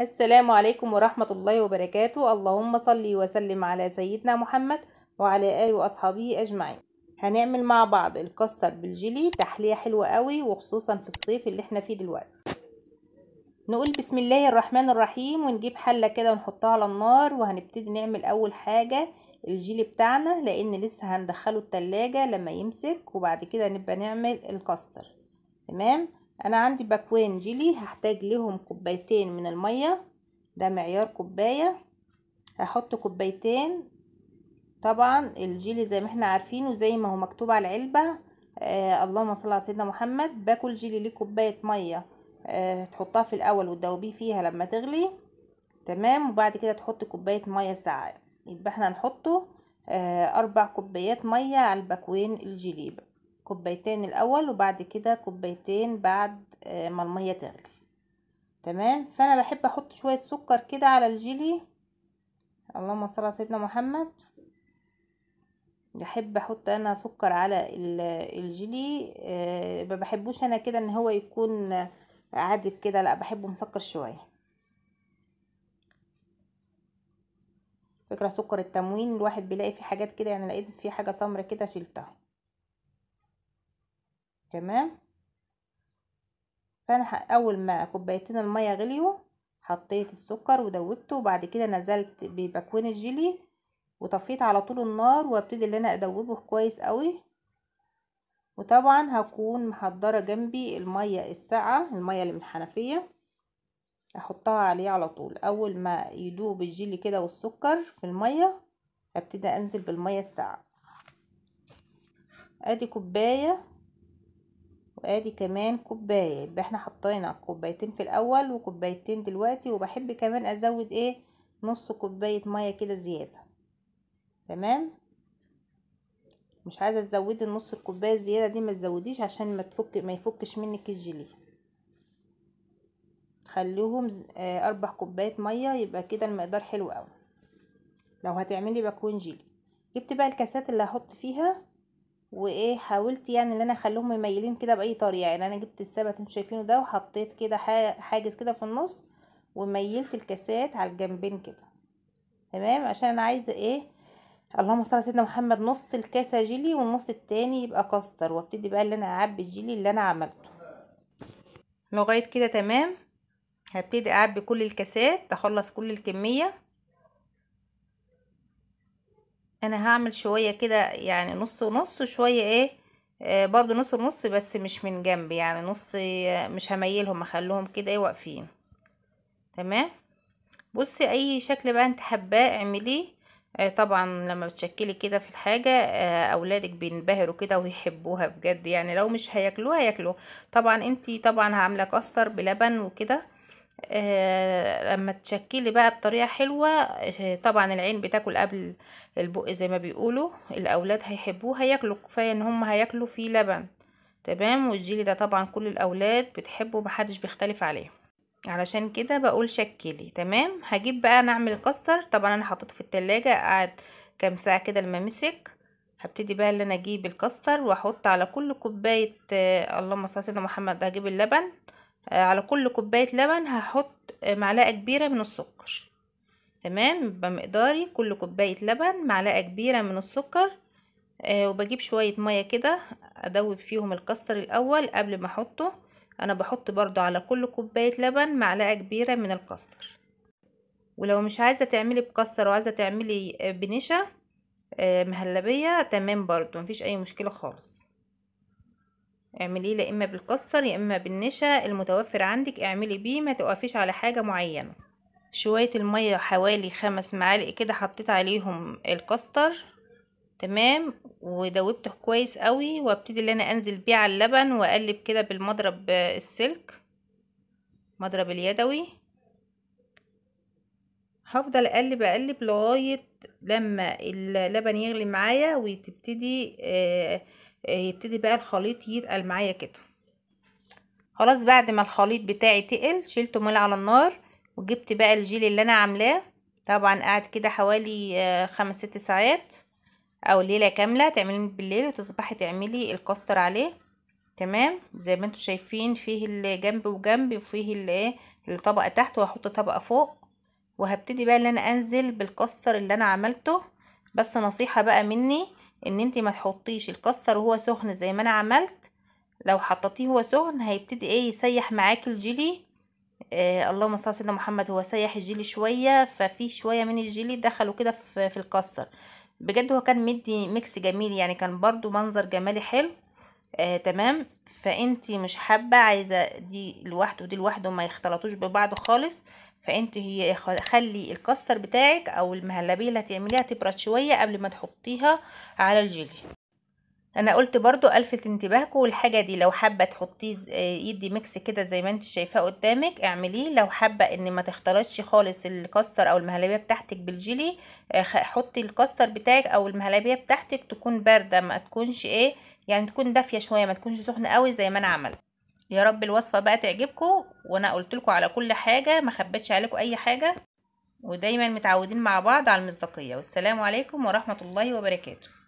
السلام عليكم ورحمة الله وبركاته اللهم صلي وسلم على سيدنا محمد وعلى آله وأصحابه أجمعين هنعمل مع بعض الكاستر بالجيلي تحلية حلوة قوي وخصوصا في الصيف اللي احنا فيه دلوقتي نقول بسم الله الرحمن الرحيم ونجيب حلة كده ونحطها على النار وهنبتدي نعمل أول حاجة الجيلي بتاعنا لأن لسه هندخله التلاجة لما يمسك وبعد كده نبقى نعمل الكاستر تمام انا عندي باكوين جيلي هحتاج لهم كوبايتين من المية ده معيار كوباية هحط كوبايتين طبعا الجيلي زي ما احنا عارفين وزي ما هو مكتوب على العلبة آه اللهم صل على سيدنا محمد باكل جيلي ليه كوباية مية آه تحطها في الاول وتدوبيه فيها لما تغلي تمام وبعد كده تحط كوباية مية ساعة يبقى احنا هنحطه آه اربع كوبايات مية على الباكوين الجيلي كوبايتين الاول وبعد كده كوبايتين بعد آه، ما الميه تغلي تمام فانا بحب احط شويه سكر كده على الجيلي اللهم صل على سيدنا محمد بحب احط انا سكر على الجيلي آه، ما بحبوش انا كده ان هو يكون عادب كده لا بحبه مسكر شويه فكره سكر التموين الواحد بيلاقي فيه حاجات كده يعني لقيت فيه حاجه سمره كده شلتها تمام فانا اول ما كوبايتين الميه غليوا حطيت السكر ودوبته وبعد كده نزلت ببكون الجيلي وطفيت على طول النار وابتدي ان انا ادوبه كويس قوي وطبعا هكون محضره جنبي الميه الساقعه الميه اللي من الحنفيه احطها عليه على طول اول ما يدوب الجيلي كده والسكر في الميه ابتدي انزل بالميه الساقعه ادي كوبايه وادي كمان كوبايه يبقى احنا حطينا كوبايتين في الاول وكوبايتين دلوقتي وبحب كمان ازود ايه نص كوبايه ميه كده زياده تمام مش عايزه تزودي النص الكوبايه الزياده دي ما تزوديش عشان ما تفك ما يفكش منك الجيلي خليهم آه، اربع كوبايات ميه يبقى كده المقدار حلو قوي لو هتعملي بكون جيلي جبت بقى الكاسات اللي هحط فيها وايه حاولت يعني ان انا اخليهم مميلين كده باي طريقه يعني انا جبت السبت انتوا شايفينه ده وحطيت كده حاجز كده في النص وميلت الكاسات على الجنبين كده تمام عشان انا عايزه ايه اللهم صل على سيدنا محمد نص الكاسه جيلي والنص التاني يبقى كاستر وابتدي بقى اللي انا اعبي الجيلي اللي انا عملته لغايه كده تمام هبتدي اعبي كل الكاسات اخلص كل الكميه انا هعمل شوية كده يعني نص ونص وشوية ايه آه برضو نص ونص بس مش من جنب يعني نص آه، مش هميلهم اخليهم كده ايه واقفين تمام بصي اي شكل بقى انت حباه اعمليه آه طبعا لما بتشكلي كده في الحاجة آه اولادك بينبهروا كده ويحبوها بجد يعني لو مش هياكلوها ياكلوها طبعا انت طبعا هعملك كاستر بلبن وكده آه لما تشكلي بقى بطريقة حلوة آه، طبعا العين بتاكل قبل البق زي ما بيقولوا الأولاد هيحبوه هياكلوا كفاية ان هم هياكلوا فيه لبن تمام والجيلي ده طبعا كل الأولاد بتحبه محدش بيختلف عليه علشان كده بقول شكلي تمام هجيب بقى نعمل كاستر طبعا انا حطيته في التلاجة قعد كام ساعة كده لما مسك هبتدي بقى اللي انا اجيب الكاستر واحط على كل كوباية آه، اللهم صل على سيدنا محمد هجيب اللبن آه، على كل كوباية لبن هحط معلقة كبيرة من السكر تمام يبقى مقداري كل كوباية لبن معلقة كبيرة من السكر آه، وبجيب شوية مية كده ادوب فيهم الكاستر الاول قبل ما احطه انا بحط برضو على كل كوباية لبن معلقة كبيرة من الكاستر ولو مش عايزة تعملي بكاستر وعايزة تعملي آه، بنشا مهلبية تمام برضو مفيش اي مشكلة خالص اعمليه لا اما بالكسر يا اما بالنشا المتوفر عندك اعملي بيه ما توقفيش على حاجه معينه شويه الميه حوالي خمس معالق كده حطيت عليهم الكستر تمام ودوبته كويس قوي وابتدي اللي انا انزل بيه على اللبن واقلب كده بالمضرب السلك مضرب اليدوي هفضل اقلب اقلب لغايه لما اللبن يغلي معايا وتبتدي آه آه، يبتدي بقى الخليط يتقل معايا كده خلاص بعد ما الخليط بتاعي تقل شلته من على النار وجبت بقى الجيل اللي انا عاملاه طبعا قعد كده حوالي آه، خمس ست ساعات او ليله كامله تعمليه بالليل وتصبحي تعملي الكاستر عليه تمام زي ما انتم شايفين فيه الجنب وجنب وفيه الايه الطبقه تحت وهحط طبقه فوق وهبتدي بقى ان انا انزل بالكاستر اللي انا عملته بس نصيحه بقى مني ان انت ما تحطيش الكاستر وهو سخن زي ما انا عملت لو حطيتيه وهو سخن هيبتدي ايه يسيح معاكي الجيلي آه اللهم صل على سيدنا محمد هو سيح الجيلي شويه ففي شويه من الجيلي دخلوا كده في, في الكاستر بجد هو كان مدي ميكس جميل يعني كان برضو منظر جمالي حلو آه تمام فانت مش حابه عايزه دي لوحده ودي لوحده ما يختلطوش ببعض خالص فانت هي خلي الكاستر بتاعك او المهلبيه اللي هتعمليها تبرد شويه قبل ما تحطيها على الجيلي انا قلت برضو الفت انتباهكم الحاجة دي لو حابة تحطيه يدي ميكس كده زي ما انت شايفاه قدامك اعمليه لو حابة ان ما تختلطش خالص الكاستر او المهلبية بتاعتك بالجيلي آه، حطي الكاستر بتاعك او المهلبية بتاعتك تكون باردة ما تكونش ايه يعني تكون دافية شوية ما تكونش سخنة قوي زي ما انا عملت يا رب الوصفه بقى تعجبكم وانا قلت لكم على كل حاجه ما خبتش عليكم اي حاجه ودايما متعودين مع بعض على المصداقيه والسلام عليكم ورحمه الله وبركاته